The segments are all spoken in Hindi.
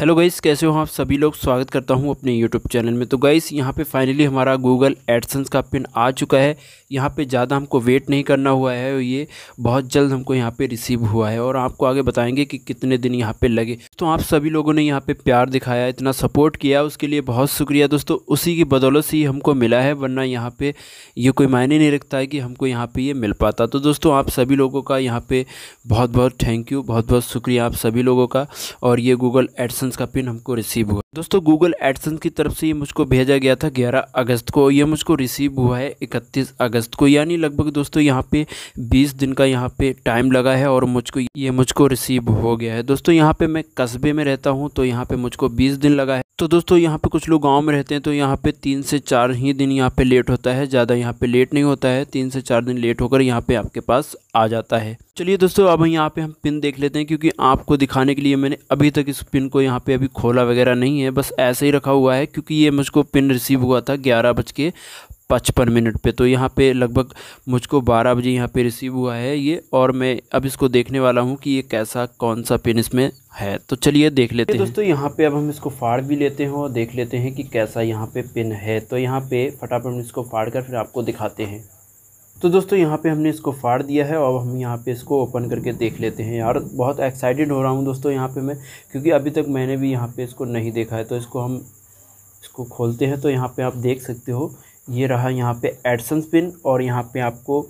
हेलो गाइस कैसे हो आप सभी लोग स्वागत करता हूं अपने यूट्यूब चैनल में तो गाइस यहां पे फाइनली हमारा गूगल एडसन्स का पिन आ चुका है यहां पे ज़्यादा हमको वेट नहीं करना हुआ है ये बहुत जल्द हमको यहां पे रिसीव हुआ है और आपको आगे बताएंगे कि कितने दिन यहां पे लगे तो आप सभी लोगों ने यहाँ पर प्यार दिखाया इतना सपोर्ट किया उसके लिए बहुत शुक्रिया दोस्तों उसी की बदौलत से ही हमको मिला है वरना यहाँ पर ये कोई मायने नहीं रखता है कि हमको यहाँ पर ये मिल पाता तो दोस्तों आप सभी लोगों का यहाँ पर बहुत बहुत थैंक यू बहुत बहुत शुक्रिया आप सभी लोगों का और ये गूगल एडसन एडसन्स का पिन हमको रिसीव हुआ दोस्तों गूगल एडसन्स की तरफ से ये मुझको भेजा गया था 11 अगस्त को ये मुझको रिसीव हुआ है 31 अगस्त को यानी लगभग दोस्तों यहाँ पे 20 दिन का यहाँ पे टाइम लगा है और मुझको ये मुझको रिसीव हो गया है दोस्तों यहाँ पे मैं कस्बे में रहता हूँ तो यहाँ पे मुझको बीस दिन लगा है तो दोस्तों यहाँ पे कुछ लोग गांव में रहते हैं तो यहाँ पे तीन से चार ही दिन यहाँ पे लेट होता है ज़्यादा यहाँ पे लेट नहीं होता है तीन से चार दिन लेट होकर यहाँ पे आपके पास आ जाता है चलिए दोस्तों अब यहाँ पे हम पिन देख लेते हैं क्योंकि आपको दिखाने के लिए मैंने अभी तक इस पिन को यहाँ पे अभी खोला वगैरह नहीं है बस ऐसे ही रखा हुआ है क्योंकि ये मुझको पिन रिसीव हुआ था ग्यारह बज के पचपन मिनट पे तो यहाँ पे लगभग मुझको बारह बजे यहाँ पे रिसीव हुआ है ये और मैं अब इसको देखने वाला हूँ कि ये कैसा कौन सा पेन इसमें है तो चलिए देख लेते हैं दोस्तों यहाँ पे अब हम इसको फाड़ भी लेते हैं और देख लेते हैं कि कैसा यहाँ पे पिन है तो यहाँ पे फटाफट हम इसको फाड़ कर फिर आपको दिखाते हैं तो दोस्तों यहाँ पे हमने इसको फाड़ दिया है और हम यहाँ पे इसको ओपन करके देख लेते हैं यार बहुत एक्साइटेड हो रहा हूँ दोस्तों यहाँ पे मैं क्योंकि अभी तक मैंने भी यहाँ पे इसको नहीं देखा है तो इसको हम इसको खोलते हैं तो यहाँ पे आप देख सकते हो ये रहा यहाँ पे एडसन्स पिन और यहाँ पे आपको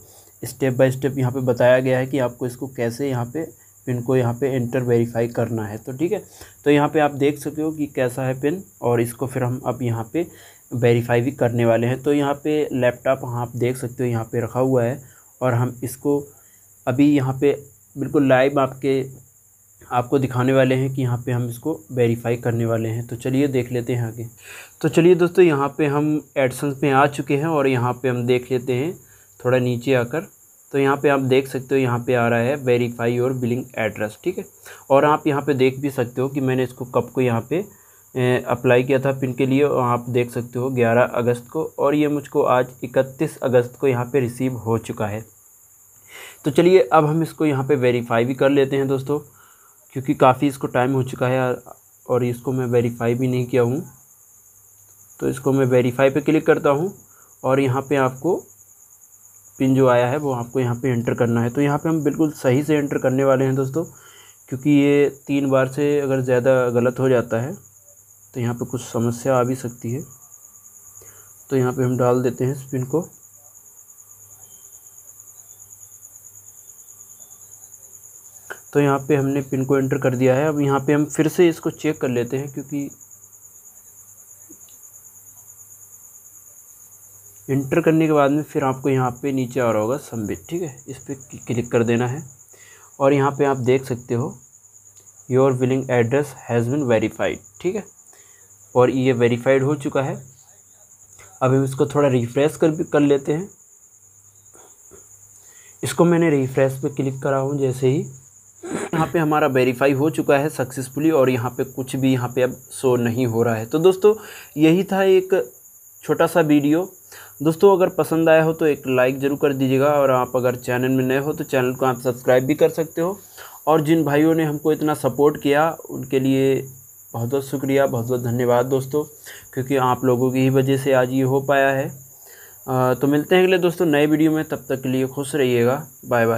स्टेप बाय स्टेप यहाँ पे बताया गया है कि आपको इसको कैसे यहाँ पे पिन को यहाँ पे इंटर वेरीफाई करना है तो ठीक है तो यहाँ पे आप देख सकते हो कि कैसा है पिन और इसको फिर हम अब यहाँ पे वेरीफाई भी करने वाले हैं तो यहाँ पे लैपटॉप हाँ आप देख सकते हो यहाँ पे रखा हुआ है और हम इसको अभी यहाँ पे बिल्कुल लाइव आपके आपको दिखाने वाले हैं कि यहाँ पे हम इसको वेरीफाई करने वाले हैं तो चलिए देख लेते हैं आगे तो चलिए दोस्तों यहाँ पे हम एडसन्स पे आ चुके हैं और यहाँ पे हम देख लेते हैं थोड़ा नीचे आकर तो यहाँ पे आप देख सकते हो यहाँ पे आ रहा है वेरीफाई और बिलिंग एड्रेस ठीक है और आप यहाँ पर देख भी सकते हो कि मैंने इसको कब को यहाँ पर अप्लाई किया था पिन के लिए और आप देख सकते हो ग्यारह अगस्त को और ये मुझको आज इकतीस अगस्त को यहाँ पर रिसीव हो चुका है तो चलिए अब हम इसको यहाँ पर वेरीफाई भी कर लेते हैं दोस्तों क्योंकि काफ़ी इसको टाइम हो चुका है और इसको मैं वेरीफाई भी नहीं किया हूँ तो इसको मैं वेरीफाई पे क्लिक करता हूँ और यहाँ पे आपको पिन जो आया है वो आपको यहाँ पे एंटर करना है तो यहाँ पे हम बिल्कुल सही से एंटर करने वाले हैं दोस्तों क्योंकि ये तीन बार से अगर ज़्यादा गलत हो जाता है तो यहाँ पर कुछ समस्या आ भी सकती है तो यहाँ पर हम डाल देते हैं इस पिन को तो यहाँ पे हमने पिन को एंटर कर दिया है अब यहाँ पे हम फिर से इसको चेक कर लेते हैं क्योंकि इंटर करने के बाद में फिर आपको यहाँ पे नीचे आ रहा होगा सबमिट ठीक है इस पर क्लिक कर देना है और यहाँ पे आप देख सकते हो your billing address has been verified ठीक है और ये वेरीफाइड हो चुका है अब हम इसको थोड़ा रिफ़्रेश कर भी कर लेते हैं इसको मैंने रिफ़्रेश पे क्लिक करा हूँ जैसे ही यहाँ पे हमारा वेरीफाई हो चुका है सक्सेसफुली और यहाँ पे कुछ भी यहाँ पे अब शो नहीं हो रहा है तो दोस्तों यही था एक छोटा सा वीडियो दोस्तों अगर पसंद आया हो तो एक लाइक ज़रूर कर दीजिएगा और आप अगर चैनल में नए हो तो चैनल को आप सब्सक्राइब भी कर सकते हो और जिन भाइयों ने हमको इतना सपोर्ट किया उनके लिए बहुत बहुत शुक्रिया बहुत बहुत धन्यवाद दोस्तों क्योंकि आप लोगों की ही वजह से आज ये हो पाया है तो मिलते हैं अगले दोस्तों नए वीडियो में तब तक के लिए खुश रहिएगा बाय बाय